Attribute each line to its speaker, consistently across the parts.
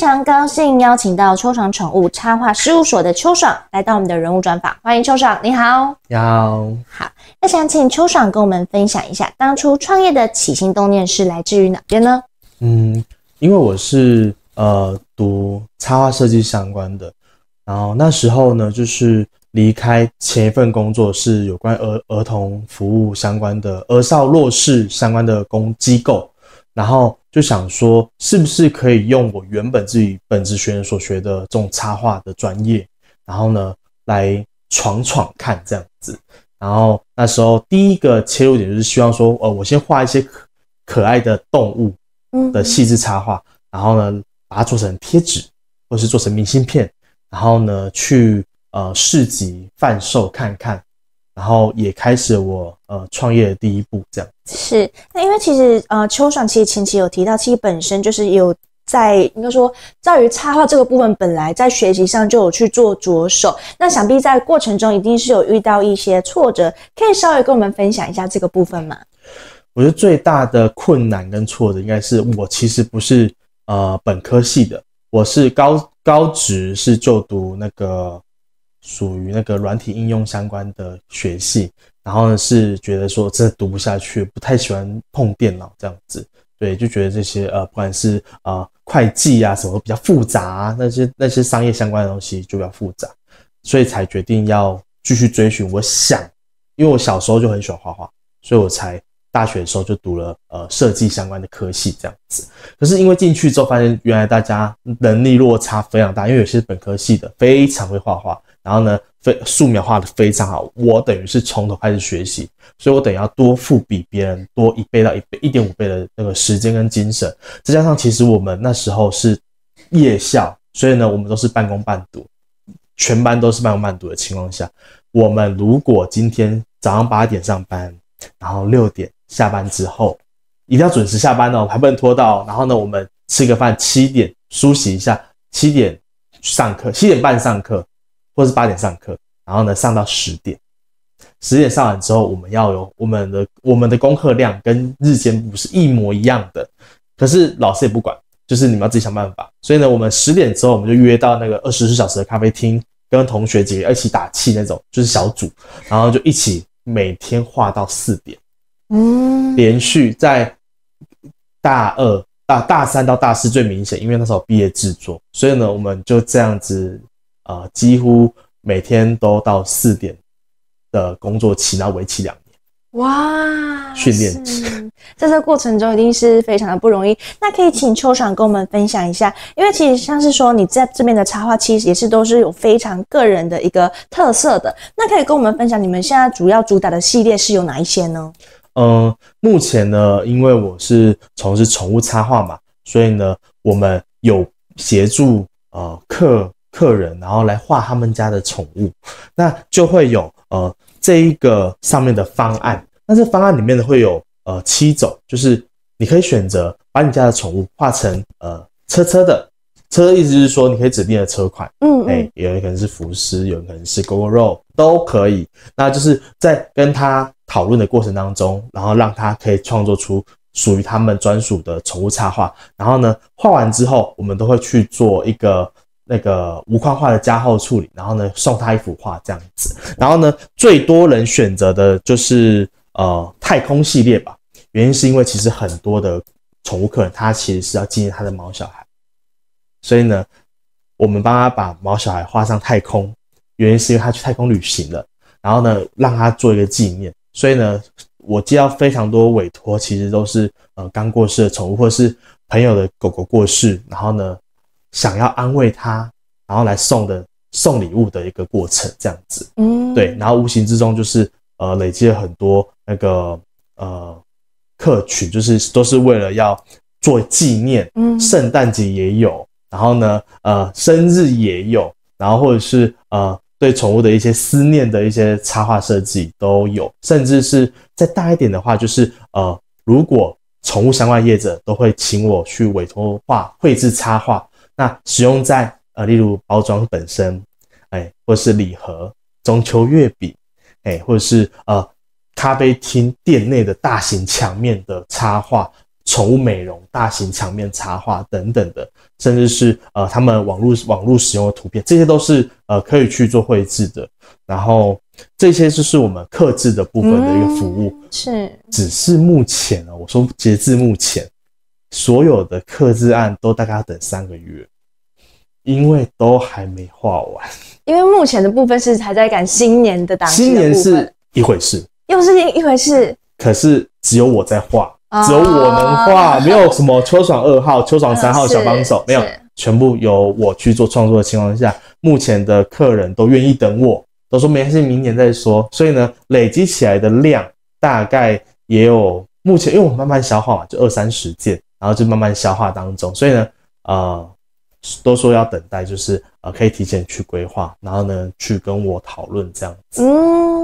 Speaker 1: 非常高兴邀请到秋爽宠物插画事务所的秋爽来到我们的人物专访，欢迎秋爽，你好。你
Speaker 2: 好。好，
Speaker 1: 那想请秋爽跟我们分享一下，当初创业的起心动念是来自于哪边呢？
Speaker 2: 嗯，因为我是呃读插画设计相关的，然后那时候呢，就是离开前一份工作是有关儿儿童服务相关的，儿少弱势相关的公机构。然后就想说，是不是可以用我原本自己本职学院所学的这种插画的专业，然后呢来闯闯看这样子。然后那时候第一个切入点就是希望说，呃，我先画一些可可爱的动物的细致插画，然后呢把它做成贴纸，或是做成明信片，然后呢去呃市集贩售看看。然后也开始我呃创业的第一步，这样
Speaker 1: 是那因为其实呃秋爽其实前期有提到，其实本身就是有在应该说在于插画这个部分，本来在学习上就有去做着手。那想必在过程中一定是有遇到一些挫折，可以稍微跟我们分享一下这个部分吗？
Speaker 2: 我觉得最大的困难跟挫折应该是我其实不是呃本科系的，我是高高职是就读那个。属于那个软体应用相关的学系，然后呢是觉得说真的读不下去，不太喜欢碰电脑这样子，对，就觉得这些呃不管是啊会计啊什么都比较复杂，那些那些商业相关的东西就比较复杂，所以才决定要继续追寻。我想，因为我小时候就很喜欢画画，所以我才大学的时候就读了呃设计相关的科系这样子。可是因为进去之后发现，原来大家能力落差非常大，因为有些本科系的非常会画画。然后呢，非素描画的非常好。我等于是从头开始学习，所以我等要多付比别人多一倍到一倍一点五倍的那个时间跟精神。再加上其实我们那时候是夜校，所以呢，我们都是半工半读，全班都是半工半读的情况下，我们如果今天早上八点上班，然后六点下班之后，一定要准时下班哦，还不能拖到。然后呢，我们吃个饭，七点梳洗一下，七点上课，七点半上课。或是八点上课，然后呢上到十点，十点上完之后，我们要有我们的我们的功课量跟日间部是一模一样的，可是老师也不管，就是你们要自己想办法。所以呢，我们十点之后我们就约到那个二十四小时的咖啡厅，跟同学姐一起打气那种，就是小组，然后就一起每天画到四点，嗯，连续在大二大大三到大四最明显，因为那时候毕业制作，所以呢，我们就这样子。呃，几乎每天都到四点的工作期，那为期两年，
Speaker 1: 哇！训练期在这过程中一定是非常的不容易。那可以请邱爽跟我们分享一下，因为其实像是说你在这边的插画，其实也是都是有非常个人的一个特色的。那可以跟我们分享你们现在主要主打的系列是有哪一些呢？
Speaker 2: 嗯，目前呢，因为我是从事宠物插画嘛，所以呢，我们有协助呃客。客人，然后来画他们家的宠物，那就会有呃这一个上面的方案。那这方案里面呢会有呃七种，就是你可以选择把你家的宠物画成呃车车的，车的意思是说你可以指定的车款，嗯，哎，有可能是福斯，有可能是 GoGo 肉都可以。那就是在跟他讨论的过程当中，然后让他可以创作出属于他们专属的宠物插画。然后呢，画完之后，我们都会去做一个。那个无框画的加厚处理，然后呢送他一幅画这样子，然后呢最多人选择的就是呃太空系列吧，原因是因为其实很多的宠物客人他其实是要纪念他的毛小孩，所以呢我们帮他把毛小孩画上太空，原因是因为他去太空旅行了，然后呢让他做一个纪念，所以呢我接到非常多委托，其实都是呃刚过世的宠物，或是朋友的狗狗过世，然后呢。想要安慰他，然后来送的送礼物的一个过程，这样子，嗯，对，然后无形之中就是呃累积了很多那个呃客群，就是都是为了要做纪念，嗯，圣诞节也有，然后呢呃生日也有，然后或者是呃对宠物的一些思念的一些插画设计都有，甚至是再大一点的话，就是呃如果宠物相关业者都会请我去委托画绘制插画。那使用在呃，例如包装本身，哎，或是礼盒、中秋月饼，哎，或者是呃咖啡厅店内的大型墙面的插画、宠物美容大型墙面插画等等的，甚至是呃他们网络网络使用的图片，这些都是呃可以去做绘制的。然后这些就是我们刻制的部分的一个服务，是。只是目前啊，我说截至目前。所有的刻字案都大概要等三个月，因为都还没画完。
Speaker 1: 因为目前的部分是还在赶新年的档，新年是一回事，又是另一回事。
Speaker 2: 可是只有我在画，只有我能画，没有什么秋爽二号、秋爽三号小帮手，没有全部由我去做创作的情况下，目前的客人都愿意等我，都说没事，明年再说。所以呢，累积起来的量大概也有目前，因为我慢慢消化嘛，就二三十件。然后就慢慢消化当中，所以呢，呃，都说要等待，就是呃，可以提前去规划，然后呢，去跟我讨论这样
Speaker 1: 子。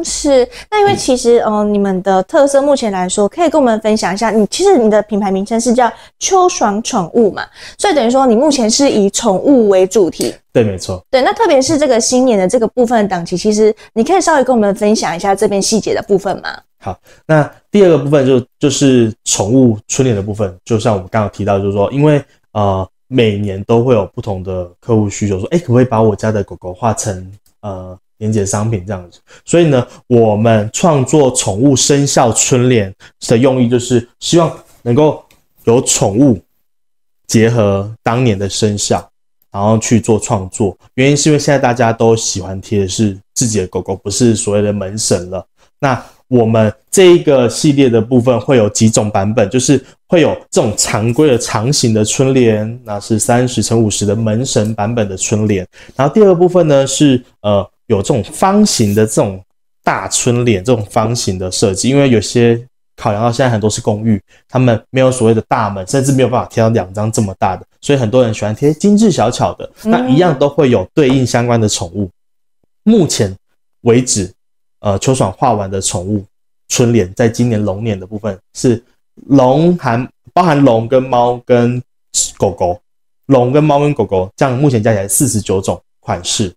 Speaker 1: 是，那因为其实，嗯，你们的特色目前来说，可以跟我们分享一下。你其实你的品牌名称是叫“秋爽宠物”嘛，所以等于说你目前是以宠物为主题。对，没错。对，那特别是这个新年的这个部分档期，其实你可以稍微跟我们分享一下这边细节的部分吗？
Speaker 2: 好，那第二个部分就就是宠物春联的部分，就像我们刚刚提到，就是说，因为呃，每年都会有不同的客户需求，说，哎，可不可以把我家的狗狗画成呃。连接商品这样子，所以呢，我们创作宠物生肖春联的用意就是希望能够有宠物结合当年的生肖，然后去做创作。原因是因为现在大家都喜欢贴的是自己的狗狗，不是所谓的门神了。那我们这一个系列的部分会有几种版本，就是会有这种常规的长形的春联，那是三十乘五十的门神版本的春联。然后第二部分呢是呃。有这种方形的这种大春联，这种方形的设计，因为有些考量到现在很多是公寓，他们没有所谓的大门，甚至没有办法贴到两张这么大的，所以很多人喜欢贴精致小巧的，那一样都会有对应相关的宠物。目前为止，呃，秋爽画完的宠物春联，在今年龙年的部分是龙含包含龙跟猫跟狗狗，龙跟猫跟狗狗，这样目前加起来四十九种款式。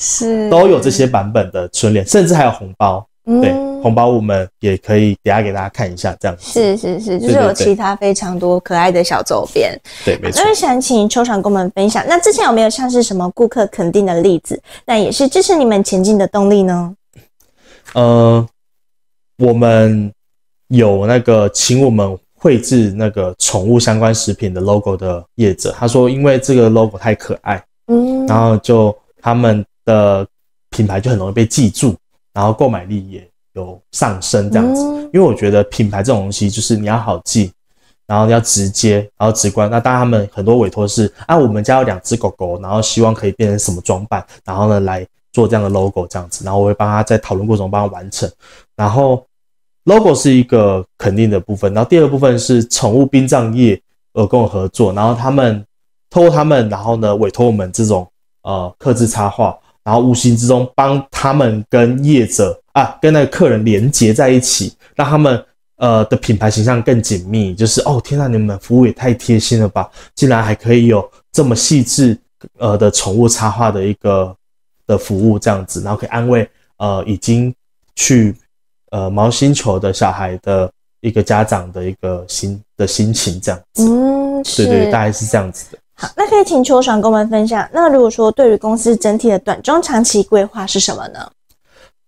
Speaker 1: 是都有这
Speaker 2: 些版本的春联，甚至还有红包。对，红包我们也可以等下给大家看一下，这样子。
Speaker 1: 是是是，就是有其他非常多可爱的小周边。对，没错。那想请邱爽跟我们分享，那之前有没有像是什么顾客肯定的例子？那也是支持你们前进的动力呢？
Speaker 2: 呃，我们有那个请我们绘制那个宠物相关食品的 logo 的业者，他说因为这个 logo 太可爱，嗯，然后就他们。的品牌就很容易被记住，然后购买力也有上升这样子，因为我觉得品牌这种东西就是你要好记，然后要直接，然后直观。那当然他们很多委托是啊，我们家有两只狗狗，然后希望可以变成什么装扮，然后呢来做这样的 logo 这样子，然后我会帮他在讨论过程帮他完成。然后 logo 是一个肯定的部分，然后第二部分是宠物殡葬业呃跟我合作，然后他们透过他们，然后呢委托我们这种呃刻字插画。然后无形之中帮他们跟业者啊，跟那个客人连接在一起，让他们呃的品牌形象更紧密。就是哦，天呐，你们服务也太贴心了吧！竟然还可以有这么细致呃的宠物插画的一个的服务，这样子，然后可以安慰呃已经去呃毛星球的小孩的一个家长的一个心的心情，这样子。
Speaker 1: 嗯，对，大概
Speaker 2: 是这样子的。
Speaker 1: 好，那可以请邱爽跟我们分享。那如果说对于公司整体的短中长期规划是什么呢？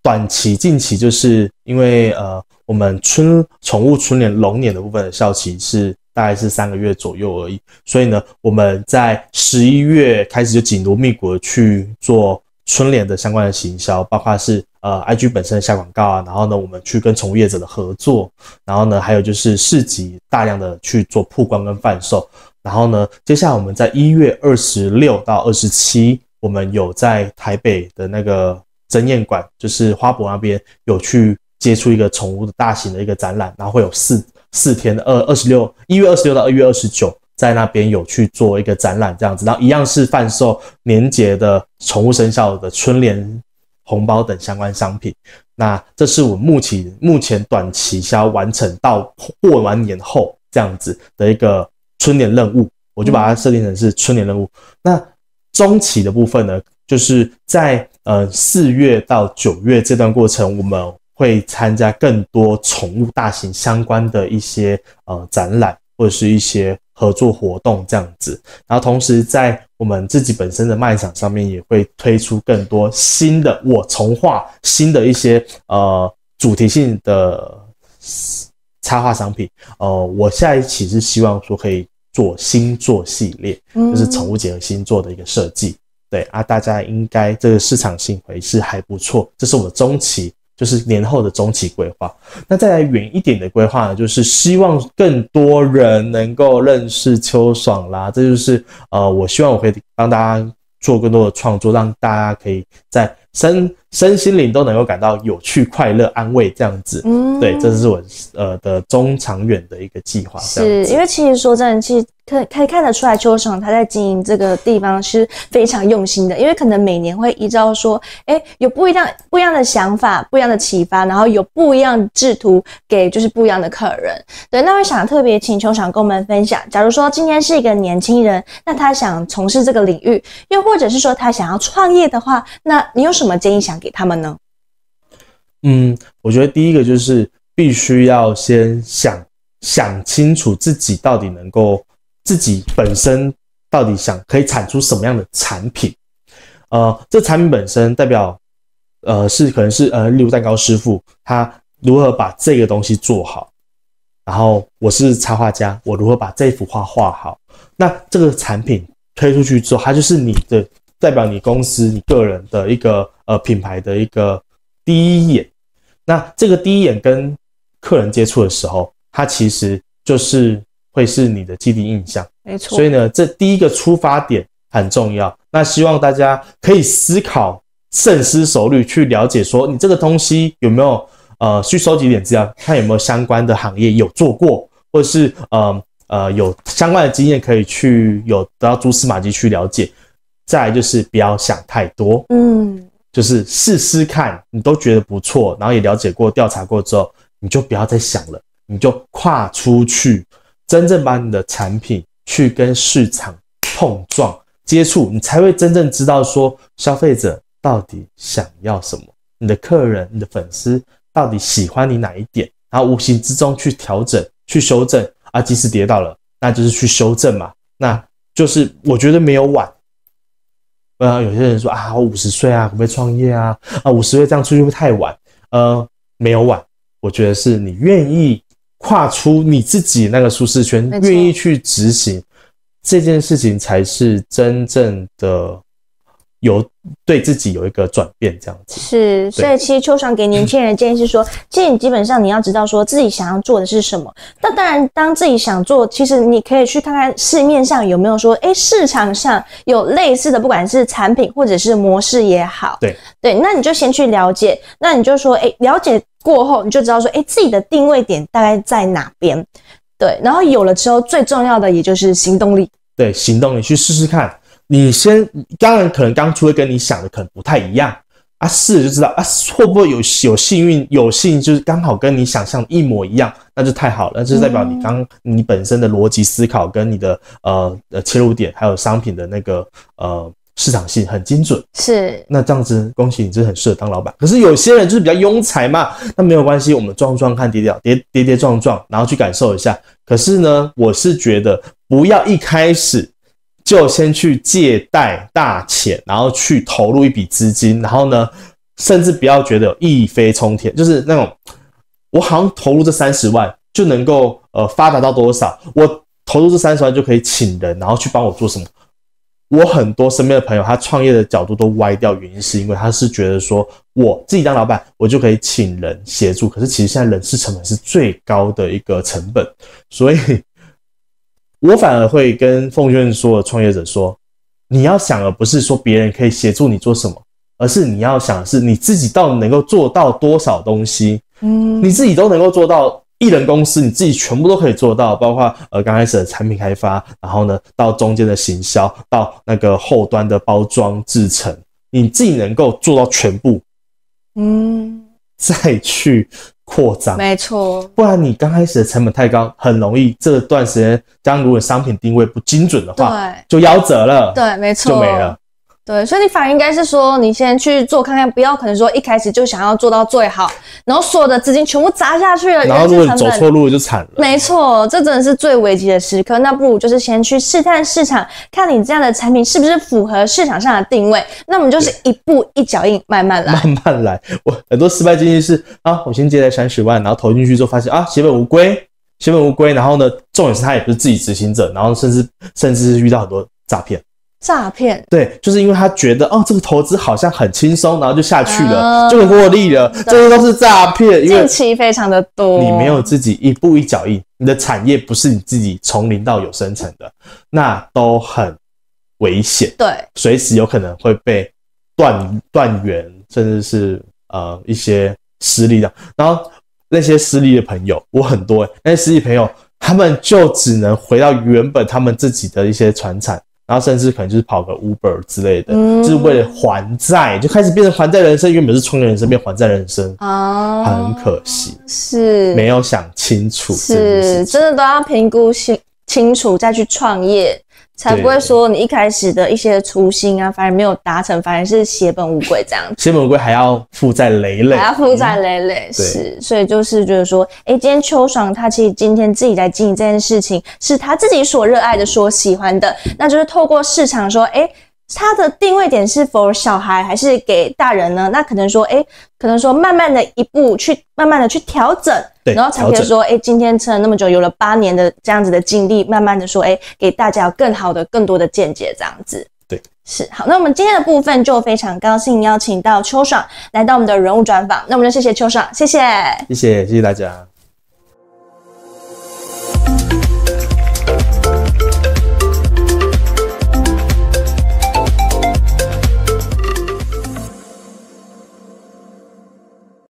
Speaker 2: 短期、近期，就是因为呃，我们春宠物春联龙年的部分的效期是大概是三个月左右而已。所以呢，我们在十一月开始就紧锣密鼓的去做春联的相关的行销，包括是呃，IG 本身的下广告啊，然后呢，我们去跟从业者的合作，然后呢，还有就是市集大量的去做曝光跟贩售。然后呢？接下来我们在一月二十六到二十七，我们有在台北的那个珍宴馆，就是花博那边有去接触一个宠物的大型的一个展览，然后会有四四天，的二二十六一月二十六到二月二十九，在那边有去做一个展览这样子。然后一样是贩售年节的宠物生肖的春联、红包等相关商品。那这是我目前目前短期想要完成到过完年后这样子的一个。春联任务，我就把它设定成是春联任务。那中期的部分呢，就是在呃四月到九月这段过程，我们会参加更多宠物大型相关的一些呃展览或者是一些合作活动这样子。然后同时在我们自己本身的卖场上面也会推出更多新的我从化新的一些呃主题性的插画商品。呃，我下一期是希望说可以。做星座系列，就是宠物结合星座的一个设计。对啊，大家应该这个市场性回是还不错。这是我中期，就是年后的中期规划。那再来远一点的规划呢，就是希望更多人能够认识秋爽啦。这就是呃，我希望我会帮大家做更多的创作，让大家可以在。身身心灵都能够感到有趣、快乐、安慰这样子，对，这是我呃的中长远的一个计划。是因
Speaker 1: 为其实说真的，其实可可以看得出来秋爽他在经营这个地方是非常用心的，因为可能每年会依照说，哎，有不一样不一样的想法、不一样的启发，然后有不一样的制图给就是不一样的客人。对，那我想特别请秋爽跟我们分享，假如说今天是一个年轻人，那他想从事这个领域，又或者是说他想要创业的话，那你有什什么建议想给他们呢？
Speaker 2: 嗯，我觉得第一个就是必须要先想想清楚自己到底能够自己本身到底想可以产出什么样的产品。呃，这产品本身代表，呃，是可能是呃，例如蛋糕师傅他如何把这个东西做好，然后我是插画家，我如何把这幅画画好。那这个产品推出去之后，它就是你的。代表你公司、你个人的一个呃品牌的一个第一眼，那这个第一眼跟客人接触的时候，它其实就是会是你的既定印象，
Speaker 1: 没错。所以呢，
Speaker 2: 这第一个出发点很重要。那希望大家可以思考、慎思熟虑去了解，说你这个东西有没有呃去收集点资料，看有没有相关的行业有做过，或者是呃呃有相关的经验可以去有得到蛛丝马迹去了解。再来就是不要想太多，嗯，就是试试看，你都觉得不错，然后也了解过、调查过之后，你就不要再想了，你就跨出去，真正把你的产品去跟市场碰撞、接触，你才会真正知道说消费者到底想要什么，你的客人、你的粉丝到底喜欢你哪一点，然后无形之中去调整、去修正啊，即使跌到了，那就是去修正嘛，那就是我觉得没有晚。呃，有些人说啊，我五十岁啊，可不可以创业啊？啊，五十岁这样出去会太晚？呃，没有晚，我觉得是你愿意跨出你自己那个舒适圈，愿意去执行这件事情，才是真正的。有对自己有一个转变，这样
Speaker 1: 子是。所以其实秋爽给年轻人建议是说，建议基本上你要知道说自己想要做的是什么。那当然，当自己想做，其实你可以去看看市面上有没有说，哎，市场上有类似的，不管是产品或者是模式也好。对对，那你就先去了解，那你就说，哎，了解过后你就知道说，哎，自己的定位点大概在哪边。对，然后有了之后，最重要的也就是行动力。
Speaker 2: 对，行动，力去试试看。你先，当然可能当初会跟你想的可能不太一样啊，试就知道啊，会不会有有幸运，有幸就是刚好跟你想象一模一样，那就太好了，那就代表你刚你本身的逻辑思考跟你的呃呃切入点，还有商品的那个呃市场性很精准，是那这样子恭喜你，真的很适合当老板。可是有些人就是比较庸才嘛，那没有关系，我们撞撞看，跌跌跌跌撞撞，然后去感受一下。可是呢，我是觉得不要一开始。就先去借贷大钱，然后去投入一笔资金，然后呢，甚至不要觉得有一飞冲天，就是那种我好像投入这三十万就能够呃发达到多少，我投入这三十万就可以请人，然后去帮我做什么。我很多身边的朋友，他创业的角度都歪掉，原因是因为他是觉得说我自己当老板，我就可以请人协助，可是其实现在人事成本是最高的一个成本，所以。我反而会跟奉劝有创业者说，你要想的不是说别人可以协助你做什么，而是你要想的是你自己到底能够做到多少东西。嗯，你自己都能够做到艺人公司，你自己全部都可以做到，包括呃刚开始的产品开发，然后呢到中间的行销，到那个后端的包装制成，你自己能够做到全部。
Speaker 1: 嗯。
Speaker 2: 再去扩张，没错，不然你刚开始的成本太高，很容易这段时间，当如果商品定位不精准的话，就夭折了，
Speaker 1: 对，没错，就没了。对，所以你反而应该是说，你先去做看看，不要可能说一开始就想要做到最好，然后所有的资金全部砸下去了，然后走错路就惨了。没错，这真的是最危机的时刻。那不如就是先去试探市场，看你这样的产品是不是符合市场上的定位。那我们就是一步一脚印，慢慢来，慢
Speaker 2: 慢来。我很多失败经验是啊，我先借贷三十万，然后投进去之后发现啊血本无归，血本无归。然后呢，重点是他也不是自己执行者，然后甚至甚至是遇到很多诈骗。
Speaker 1: 诈骗
Speaker 2: 对，就是因为他觉得哦，这个投资好像很轻松，然后就下去了，就获利了，这些都是诈骗。近期
Speaker 1: 非常的多。你没有自
Speaker 2: 己一步一脚印，你的产业不是你自己从零到有生成的，那都很危险。对，随时有可能会被断断源，甚至是呃一些失利的。然后那些失利的朋友，我很多，那些失利朋友，他们就只能回到原本他们自己的一些船产。然后甚至可能就是跑个 Uber 之类的，就是为了还债，就开始变成还债人生。原本是创业人生，变还债人生，
Speaker 1: 啊，很可惜，是没有
Speaker 2: 想清楚。是，
Speaker 1: 真的都要评估清清楚再去创业。才不会说你一开始的一些初心啊，反而没有达成，反而是血本无归这样子。
Speaker 2: 血本无归还要负债累累，还要
Speaker 1: 负债累累。是，所以就是觉得说，哎，今天秋爽他其实今天自己在经营这件事情，是他自己所热爱的、所喜欢的，那就是透过市场说，哎，他的定位点是否小孩还是给大人呢？那可能说，哎，可能说慢慢的一步去，慢慢的去调整。然后才可以说，哎，今天撑了那么久，有了八年的这样子的经历，慢慢的说，哎，给大家有更好的、更多的见解，这样子。对，是好。那我们今天的部分就非常高兴邀请到秋爽来到我们的人物专访，那我们就谢谢秋爽，谢谢，
Speaker 2: 谢谢，谢谢大家。